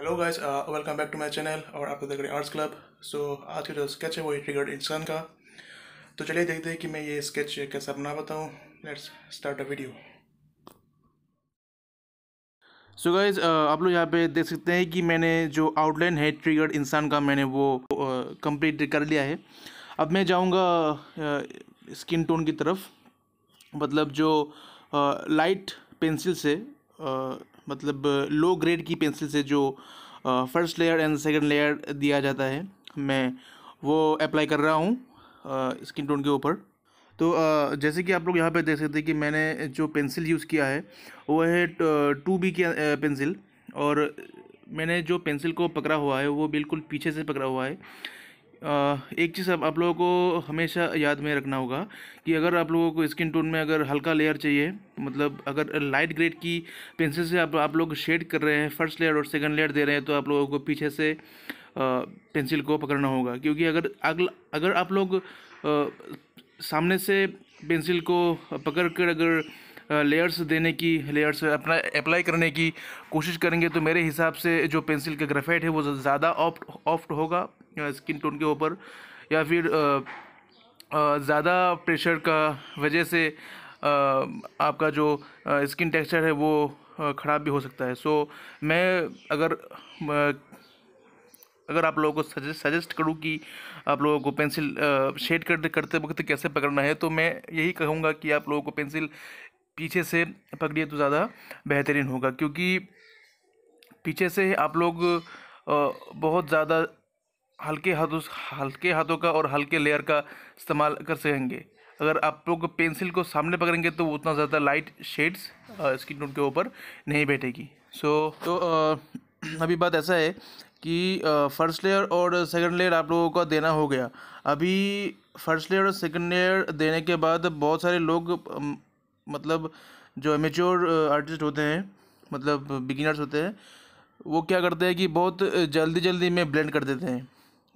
hello guys welcome back to my channel और आप देख रहे हैं आर्ट्स क्लब सो आज का जो स्केच है वो रिगार्ड इंसान का तो चलिए देखते हैं कि मैं ये स्केच कैसा बना बताऊँ let's start a video so so guys uh, आप लोग यहाँ पे देख सकते हैं कि मैंने जो आउटलाइन है ट्रिगर्ड इंसान का मैंने वो कंप्लीट uh, कर लिया है अब मैं जाऊँगा स्किन टोन की तरफ मतलब जो लाइट पेंसिल से मतलब लो ग्रेड की पेंसिल से जो first layer and second layer दिया जाता है मैं वो अप्लाई कर रहा हूँ स्किन टोन के ऊपर तो जैसे कि आप लोग यहाँ पे देख सकते हैं कि मैंने जो पेंसिल यूज़ किया है वो है टू बी की पेंसिल और मैंने जो पेंसिल को पकड़ा हुआ है वो बिल्कुल पीछे से पकड़ा हुआ है एक चीज़ अब आप लोगों को हमेशा याद में रखना होगा कि अगर आप लोगों को स्किन टोन में अगर हल्का लेयर चाहिए मतलब अगर लाइट ग्रेड की पेंसिल से आप आप लोग शेड कर रहे हैं फर्स्ट लेयर और सेकंड लेयर दे रहे हैं तो आप लोगों को पीछे से पेंसिल को पकड़ना होगा क्योंकि अगर अगला अगर आप लोग सामने से पेंसिल को पकड़ कर अगर लेयर्स देने की लेयर्स अपना अप्लाई करने की कोशिश करेंगे तो मेरे हिसाब से जो पेंसिल का ग्रेफाइट है वो ज़्यादा ऑफ्ट ऑफ्ट होगा स्किन टोन के ऊपर या फिर ज़्यादा प्रेशर का वजह से आपका जो स्किन टेक्सचर है वो ख़राब भी हो सकता है सो मैं अगर अगर आप लोगों को सजेस्ट सजेस्ट करूँ कि आप लोगों को पेंसिल शेड करते करते वक्त कैसे पकड़ना है तो मैं यही कहूँगा कि आप लोगों को पेंसिल पीछे से पकड़िए तो ज़्यादा बेहतरीन होगा क्योंकि पीछे से आप लोग बहुत ज़्यादा हल्के हाथों हल्के हाथों का और हल्के लेयर का इस्तेमाल कर सकेंगे अगर आप लोग पेंसिल को सामने पकड़ेंगे तो उतना ज़्यादा लाइट शेड्स स्किन टोन के ऊपर नहीं बैठेगी सो so, तो आ, अभी बात ऐसा है कि फर्स्ट लेयर और सेकंड लेयर आप लोगों का देना हो गया अभी फर्स्ट लेयर और सेकंड लेयर देने के बाद बहुत सारे लोग मतलब जो मेच्योर आर्टिस्ट होते हैं मतलब बिगिनर्स होते हैं वो क्या करते हैं कि बहुत जल्दी जल्दी में ब्लेंड कर देते हैं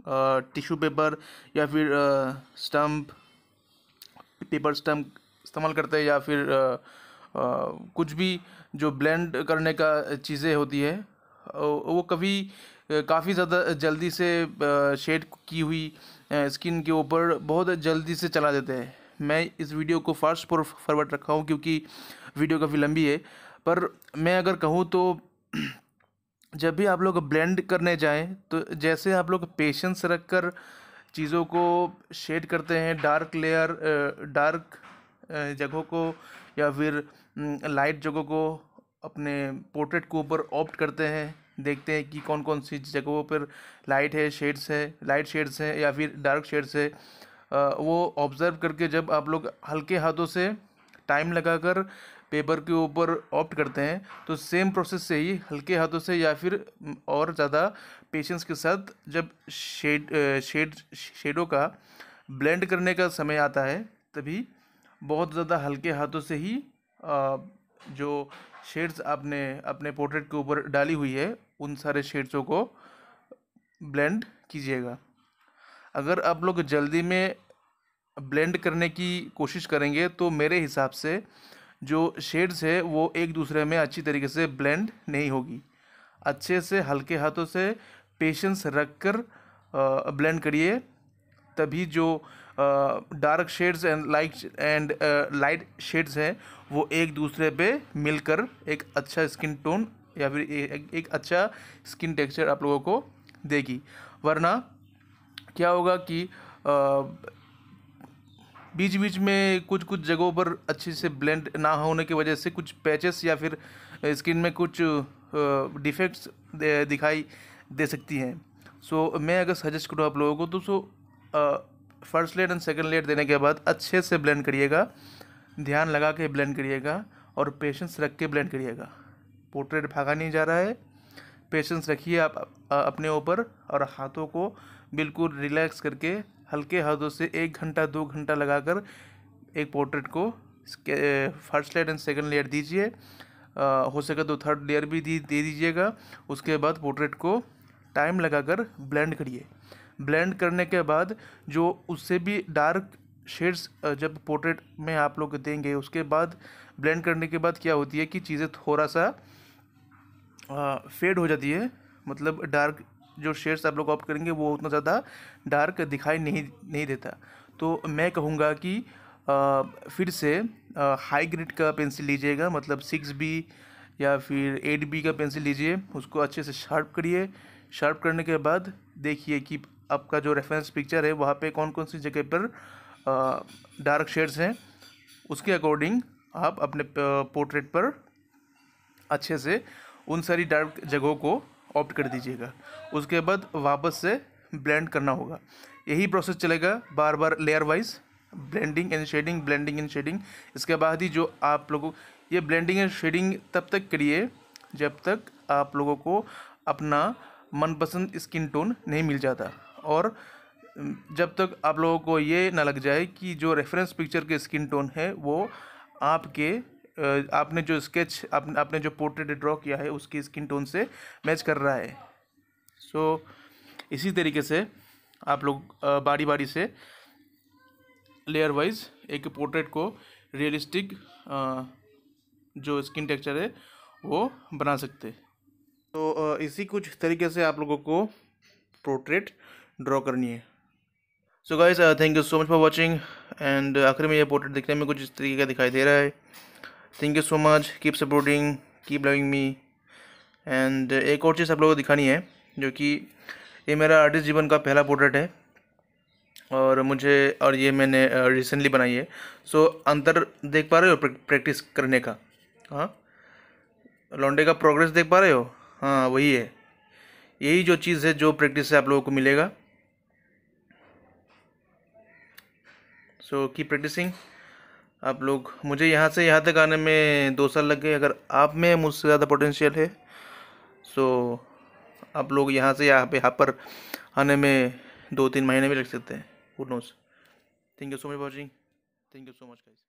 टिश्यू पेपर या फिर स्टम्प पेपर स्टम्प इस्तेमाल करते हैं या फिर आ, आ, कुछ भी जो ब्लेंड करने का चीज़ें होती है वो कभी काफ़ी ज़्यादा जल्दी से शेड की हुई स्किन के ऊपर बहुत जल्दी से चला देते हैं मैं इस वीडियो को फास्ट पर फॉरवर्ड रखा हूँ क्योंकि वीडियो काफ़ी लंबी है पर मैं अगर कहूँ तो जब भी आप लोग ब्लेंड करने जाएं तो जैसे आप लोग पेशेंस रख कर चीज़ों को शेड करते हैं डार्क लेयर डार्क जगहों को या फिर लाइट जगहों को अपने पोर्ट्रेट के ऊपर ऑप्ट करते हैं देखते हैं कि कौन कौन सी जगहों पर लाइट है शेड्स है लाइट शेड्स हैं या फिर डार्क शेड्स है वो ऑब्ज़र्व करके जब आप लोग हल्के हाथों से टाइम लगाकर पेपर के ऊपर ऑप्ट करते हैं तो सेम प्रोसेस से ही हल्के हाथों से या फिर और ज़्यादा पेशेंस के साथ जब शेड शेड शेडों का ब्लेंड करने का समय आता है तभी बहुत ज़्यादा हल्के हाथों से ही जो शेड्स आपने अपने पोर्ट्रेट के ऊपर डाली हुई है उन सारे शेड्सों को ब्लेंड कीजिएगा अगर आप लोग जल्दी में ब्लेंड करने की कोशिश करेंगे तो मेरे हिसाब से जो शेड्स है वो एक दूसरे में अच्छी तरीके से ब्लेंड नहीं होगी अच्छे से हल्के हाथों से पेशेंस रख कर ब्लेंड करिए तभी जो dark shades and light and light shades हैं वो एक दूसरे पे मिलकर एक अच्छा स्किन टोन या फिर एक, एक अच्छा स्किन टेक्सचर आप लोगों को देगी वरना क्या होगा कि बीच बीच में कुछ कुछ जगहों पर अच्छे से ब्लेंड ना होने की वजह से कुछ पैचेस या फिर स्किन में कुछ डिफेक्ट्स दिखाई दे सकती हैं सो so, मैं अगर सजेस्ट करूँ आप लोगों को तो so first layer and second layer देने के बाद अच्छे से ब्लेंड करिएगा ध्यान लगा के ब्लेंड करिएगा और पेशेंस रख के ब्लेंड करिएगा पोर्ट्रेट भागा नहीं जा रहा है पेशेंस रखिए आप अपने ऊपर और हाथों को बिल्कुल रिलैक्स करके हल्के हाथों से एक घंटा दो घंटा लगाकर एक पोर्ट्रेट को first layer and second layer दीजिए हो सके तो थर्ड लेयर भी दी दे दीजिएगा उसके बाद पोर्ट्रेट को टाइम लगाकर ब्लेंड करिए ब्लेंड करने के बाद जो उससे भी डार्क शेड्स जब पोर्ट्रेट में आप लोग देंगे उसके बाद ब्लेंड करने के बाद क्या होती है कि चीज़ें थोड़ा सा फेड हो जाती है मतलब डार्क जो शेड्स आप लोग ऑप्ट करेंगे वो उतना ज़्यादा डार्क दिखाई नहीं नहीं देता तो मैं कहूँगा कि आ, फिर से आ, हाई ग्रिड का पेंसिल लीजिएगा मतलब सिक्स बी या फिर एट बी का पेंसिल लीजिए उसको अच्छे से शार्प करिए शार्प करने के बाद देखिए कि आपका जो रेफरेंस पिक्चर है वहाँ पे कौन कौन सी जगह पर आ, डार्क शेड्स हैं उसके अकॉर्डिंग आप अपने पोर्ट्रेट पर अच्छे से उन सारी डार्क जगहों को ऑप्ट कर दीजिएगा उसके बाद वापस से ब्लेंड करना होगा यही प्रोसेस चलेगा बार बार layer wise blending and shading blending and shading इसके बाद ही जो आप लोगों ये ब्लेंडिंग एंड शेडिंग तब तक करिए जब तक आप लोगों को अपना मनपसंद स्किन टोन नहीं मिल जाता और जब तक आप लोगों को ये ना लग जाए कि जो रेफरेंस पिक्चर के स्किन टोन है वो आपके आपने जो स्केच आप, आपने जो पोर्ट्रेट ड्रॉ किया है उसकी स्किन टोन से मैच कर रहा है सो so, इसी तरीके से आप लोग बारी बारी से लेयर वाइज एक पोर्ट्रेट को रियलिस्टिक जो स्किन टेक्चर है वो बना सकते तो इसी कुछ तरीके से आप लोगों को पोर्ट्रेट ड्रॉ करनी है so guys thank you so much for watching and आखिर में ये पोर्ट्रेट दिखने में कुछ इस तरीके का दिखाई दे रहा है thank you so much keep supporting keep loving me and एक और चीज़ आप लोगों को दिखानी है जो कि ये मेरा आर्टिस्ट जीवन का पहला पोर्ट्रेट है और मुझे और ये मैंने रिसेंटली uh, बनाई है सो so, अंतर देख पा रहे हो प्रैक्टिस करने का हाँ लॉन्डे का प्रोग्रेस देख पा रहे हो हाँ वही है यही जो चीज़ है जो प्रैक्टिस से आप लोगों को मिलेगा सो की प्रैक्टिसिंग आप लोग मुझे यहाँ से यहाँ तक आने में दो साल लग गए अगर आप में मुझसे ज़्यादा पोटेंशियल है सो आप लोग यहाँ से यहाँ पे यहाँ पर आने में दो तीन महीने भी लग सकते हैं नोस thank you so much watching thank you so much guys